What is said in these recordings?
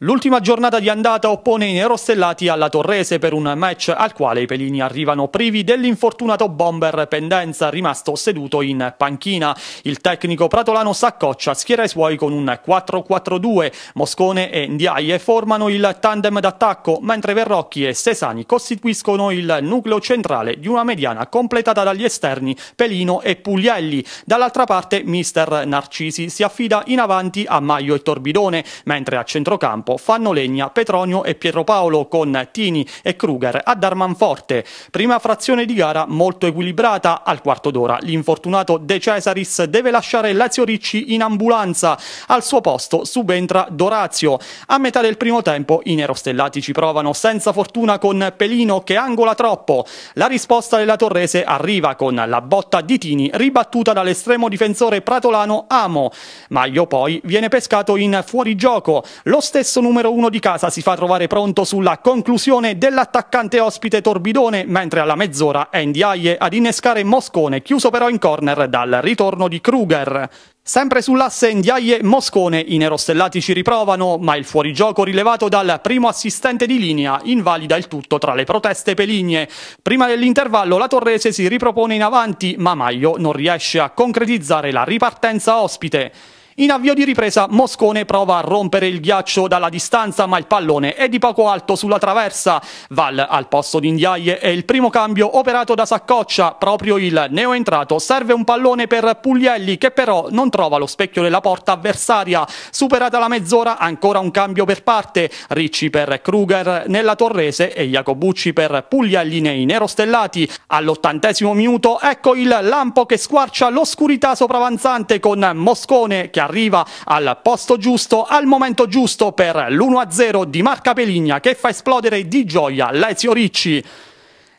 L'ultima giornata di andata oppone i nerostellati alla Torrese per un match al quale i pelini arrivano privi dell'infortunato bomber Pendenza rimasto seduto in panchina. Il tecnico pratolano Saccoccia schiera i suoi con un 4-4-2. Moscone e Ndiaye formano il tandem d'attacco, mentre Verrocchi e Sesani costituiscono il nucleo centrale di una mediana completata dagli esterni Pelino e Puglielli. Dall'altra parte mister Narcisi si affida in avanti a Maio e Torbidone, mentre a centrocampo campo fanno legna Petronio e Paolo con Tini e Kruger a dar manforte. Prima frazione di gara molto equilibrata al quarto d'ora. L'infortunato De Cesaris deve lasciare Lazio Ricci in ambulanza. Al suo posto subentra Dorazio. A metà del primo tempo i nerostellati ci provano senza fortuna con Pelino che angola troppo. La risposta della Torrese arriva con la botta di Tini ribattuta dall'estremo difensore pratolano Amo. Maglio poi viene pescato in fuorigioco. Lo stesso L'ex numero uno di casa si fa trovare pronto sulla conclusione dell'attaccante ospite Torbidone, mentre alla mezz'ora è Ndiaye ad innescare Moscone, chiuso però in corner dal ritorno di Kruger. Sempre sull'asse Ndiaye Moscone i nerostellati ci riprovano, ma il fuorigioco rilevato dal primo assistente di linea invalida il tutto tra le proteste peligne. Prima dell'intervallo la Torrese si ripropone in avanti, ma Maio non riesce a concretizzare la ripartenza ospite. In avvio di ripresa Moscone prova a rompere il ghiaccio dalla distanza ma il pallone è di poco alto sulla traversa. Val al posto di Indiaie e il primo cambio operato da Saccoccia, proprio il neoentrato serve un pallone per Puglielli che però non trova lo specchio della porta avversaria. Superata la mezz'ora ancora un cambio per parte, Ricci per Kruger nella Torrese e Jacobucci per Puglielli nei nerostellati. All'ottantesimo minuto ecco il lampo che squarcia l'oscurità sopravanzante con Moscone che ha arriva al posto giusto, al momento giusto per l'1-0 di Marca Peligna che fa esplodere di gioia Lazio Ricci.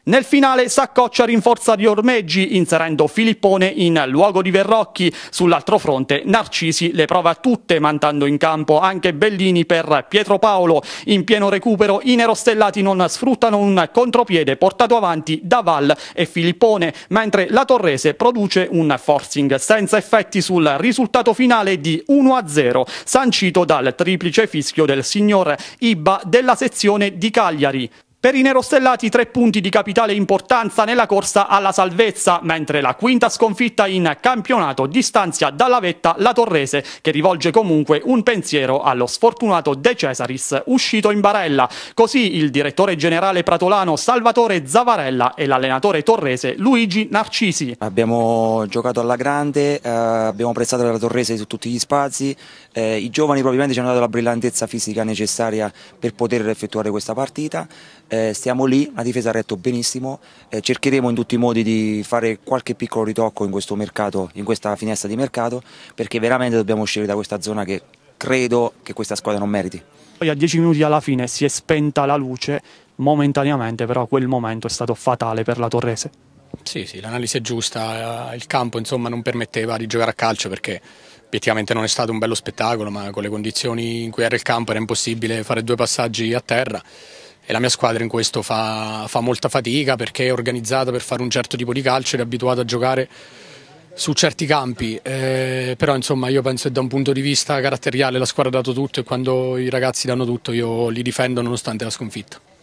Nel finale Saccoccia rinforza gli ormeggi inserendo Filippone in luogo di Verrocchi. Sull'altro fronte Narcisi le prova tutte mandando in campo anche Bellini per Pietro Paolo. In pieno recupero i nerostellati non sfruttano un contropiede portato avanti da Val e Filippone, mentre la Torrese produce un forcing senza effetti sul risultato finale di 1-0 sancito dal triplice fischio del signor Ibba della sezione di Cagliari. Per i nerostellati tre punti di capitale importanza nella corsa alla salvezza, mentre la quinta sconfitta in campionato distanzia dalla vetta la Torrese, che rivolge comunque un pensiero allo sfortunato De Cesaris uscito in barella. Così il direttore generale pratolano Salvatore Zavarella e l'allenatore torrese Luigi Narcisi. Abbiamo giocato alla grande, eh, abbiamo prestato la Torrese su tutti gli spazi, eh, i giovani probabilmente ci hanno dato la brillantezza fisica necessaria per poter effettuare questa partita. Eh, eh, stiamo lì, la difesa ha retto benissimo, eh, cercheremo in tutti i modi di fare qualche piccolo ritocco in questo mercato, in questa finestra di mercato, perché veramente dobbiamo uscire da questa zona che credo che questa squadra non meriti. Poi a dieci minuti alla fine si è spenta la luce, momentaneamente però quel momento è stato fatale per la Torrese. Sì, sì, l'analisi è giusta, eh, il campo insomma, non permetteva di giocare a calcio perché obiettivamente non è stato un bello spettacolo, ma con le condizioni in cui era il campo era impossibile fare due passaggi a terra e la mia squadra in questo fa, fa molta fatica perché è organizzata per fare un certo tipo di calcio ed è abituata a giocare su certi campi, eh, però insomma io penso che da un punto di vista caratteriale la squadra ha dato tutto e quando i ragazzi danno tutto io li difendo nonostante la sconfitta.